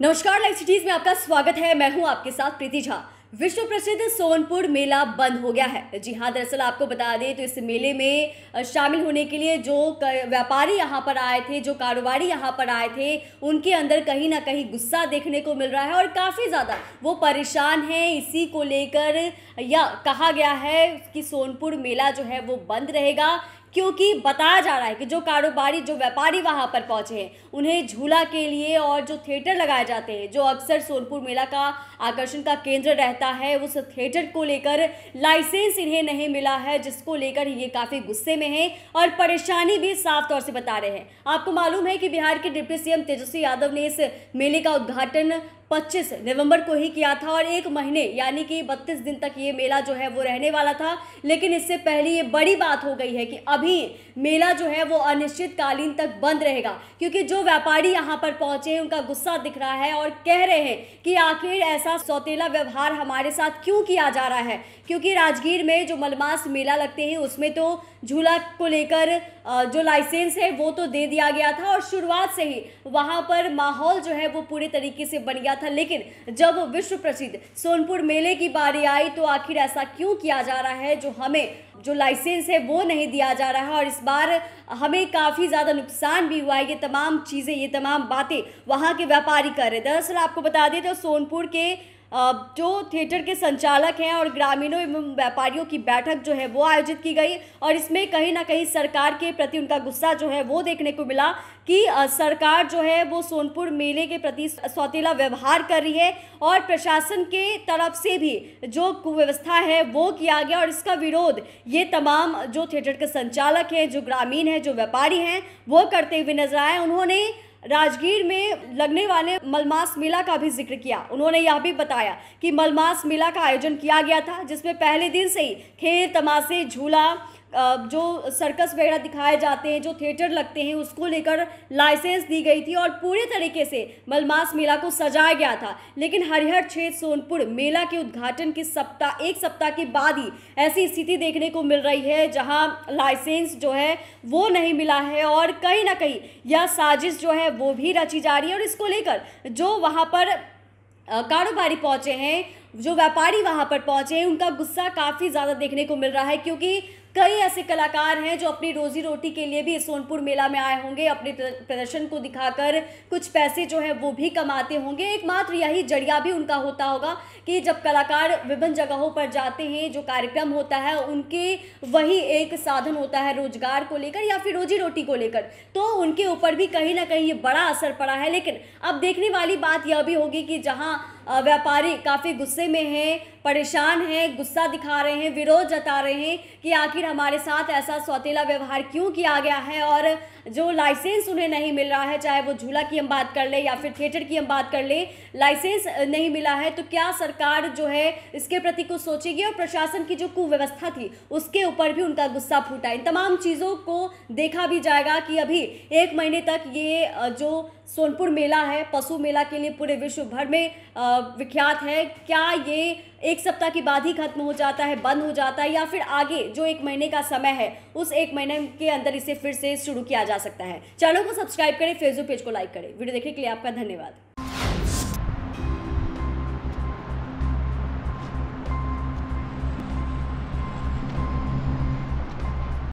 नमस्कार live cities में आपका स्वागत है मैं हूं आपके साथ प्रीति झा विश्व प्रसिद्ध सोनपुर मेला बंद हो गया है जी हाँ दरअसल आपको बता दें तो इस मेले में शामिल होने के लिए जो व्यापारी यहाँ पर आए थे जो कारोबारी यहाँ पर आए थे उनके अंदर कहीं ना कहीं गुस्सा देखने को मिल रहा है और काफ़ी ज़्यादा वो परेशान हैं इसी को लेकर या कहा गया है कि सोनपुर मेला जो है वो बंद रहेगा क्योंकि बताया जा रहा है कि जो कारोबारी जो व्यापारी वहाँ पर पहुँचे हैं उन्हें झूला के लिए और जो थिएटर लगाए जाते हैं जो अक्सर सोनपुर मेला का आकर्षण का केंद्र रहता है उस थिएटर को लेकर लाइसेंस इन्हें नहीं मिला है जिसको लेकर ये काफ़ी गुस्से में हैं और परेशानी भी साफ तौर से बता रहे हैं आपको मालूम है कि बिहार के डिप्टी सीएम तेजस्वी यादव ने इस मेले का उद्घाटन पच्चीस नवंबर को ही किया था और एक महीने यानी कि बत्तीस दिन तक ये मेला जो है वो रहने वाला था लेकिन इससे पहले ये बड़ी बात हो गई है कि अभी मेला जो है वो अनिश्चितकालीन तक बंद रहेगा क्योंकि जो व्यापारी यहाँ पर पहुँचे हैं उनका गुस्सा दिख रहा है और कह रहे हैं कि आखिर ऐसा सौतेला व्यवहार हमारे साथ क्यों किया जा रहा है क्योंकि राजगीर में जो मलमास मेला लगते हैं उसमें तो झूला को लेकर जो लाइसेंस है वो तो दे दिया गया था और शुरुआत से ही वहाँ पर माहौल जो है वो पूरे तरीके से बन गया था लेकिन जब विश्व प्रसिद्ध सोनपुर मेले की बारी आई तो आखिर ऐसा क्यों किया जा रहा है जो हमें जो लाइसेंस है वो नहीं दिया जा रहा है और इस बार हमें काफ़ी ज़्यादा नुकसान भी हुआ है ये तमाम चीज़ें ये तमाम बातें वहाँ के व्यापारी कर रहे दरअसल आपको बता दें तो सोनपुर के जो थिएटर के संचालक हैं और ग्रामीणों एवं व्यापारियों की बैठक जो है वो आयोजित की गई और इसमें कहीं ना कहीं सरकार के प्रति उनका गुस्सा जो है वो देखने को मिला कि सरकार जो है वो सोनपुर मेले के प्रति सौतीला व्यवहार कर रही है और प्रशासन के तरफ से भी जो कुव्यवस्था है वो किया गया और इसका विरोध ये तमाम जो थिएटर के संचालक हैं जो ग्रामीण हैं जो व्यापारी हैं वो करते हुए नजर आए उन्होंने राजगीर में लगने वाले मलमास मेला का भी जिक्र किया उन्होंने यह भी बताया कि मलमास मेला का आयोजन किया गया था जिसमें पहले दिन से ही खेल तमाशे झूला जो सर्कस वगैरह दिखाए जाते हैं जो थिएटर लगते हैं उसको लेकर लाइसेंस दी गई थी और पूरे तरीके से मलमास मेला को सजाया गया था लेकिन हरिहर क्षेत्र सोनपुर मेला के उद्घाटन के सप्ताह एक सप्ताह के बाद ही ऐसी स्थिति देखने को मिल रही है जहाँ लाइसेंस जो है वो नहीं मिला है और कहीं ना कहीं यह साजिश जो है वो भी रची जा रही है और इसको लेकर जो वहाँ पर कारोबारी पहुँचे हैं जो व्यापारी वहाँ पर पहुँचे उनका गुस्सा काफ़ी ज़्यादा देखने को मिल रहा है क्योंकि कई ऐसे कलाकार हैं जो अपनी रोजी रोटी के लिए भी सोनपुर मेला में आए होंगे अपने प्रदर्शन को दिखाकर कुछ पैसे जो है वो भी कमाते होंगे एकमात्र यही जरिया भी उनका होता होगा कि जब कलाकार विभिन्न जगहों पर जाते हैं जो कार्यक्रम होता है उनके वही एक साधन होता है रोजगार को लेकर या फिर रोजी रोटी को लेकर तो उनके ऊपर भी कहीं ना कहीं ये बड़ा असर पड़ा है लेकिन अब देखने वाली बात यह भी होगी कि जहाँ व्यापारी काफ़ी गुस्से में हैं परेशान हैं गुस्सा दिखा रहे हैं विरोध जता रहे हैं कि आखिर हमारे साथ ऐसा सौतेला व्यवहार क्यों किया गया है और जो लाइसेंस उन्हें नहीं मिल रहा है चाहे वो झूला की हम बात कर ले या फिर थिएटर की हम बात कर ले लाइसेंस नहीं मिला है तो क्या सरकार जो है इसके प्रति कुछ सोचेगी और प्रशासन की जो कुव्यवस्था थी उसके ऊपर भी उनका गुस्सा फूटा इन तमाम चीज़ों को देखा भी जाएगा कि अभी एक महीने तक ये जो सोनपुर मेला है पशु मेला के लिए पूरे विश्व भर में विख्यात है क्या ये एक एक सप्ताह के बाद ही खत्म हो जाता है बंद हो जाता है या फिर आगे जो एक महीने का समय है उस एक महीने के अंदर इसे फिर से शुरू किया जा सकता है चैनल को सब्सक्राइब करें फेसबुक पेज को लाइक करें वीडियो देखने के लिए आपका धन्यवाद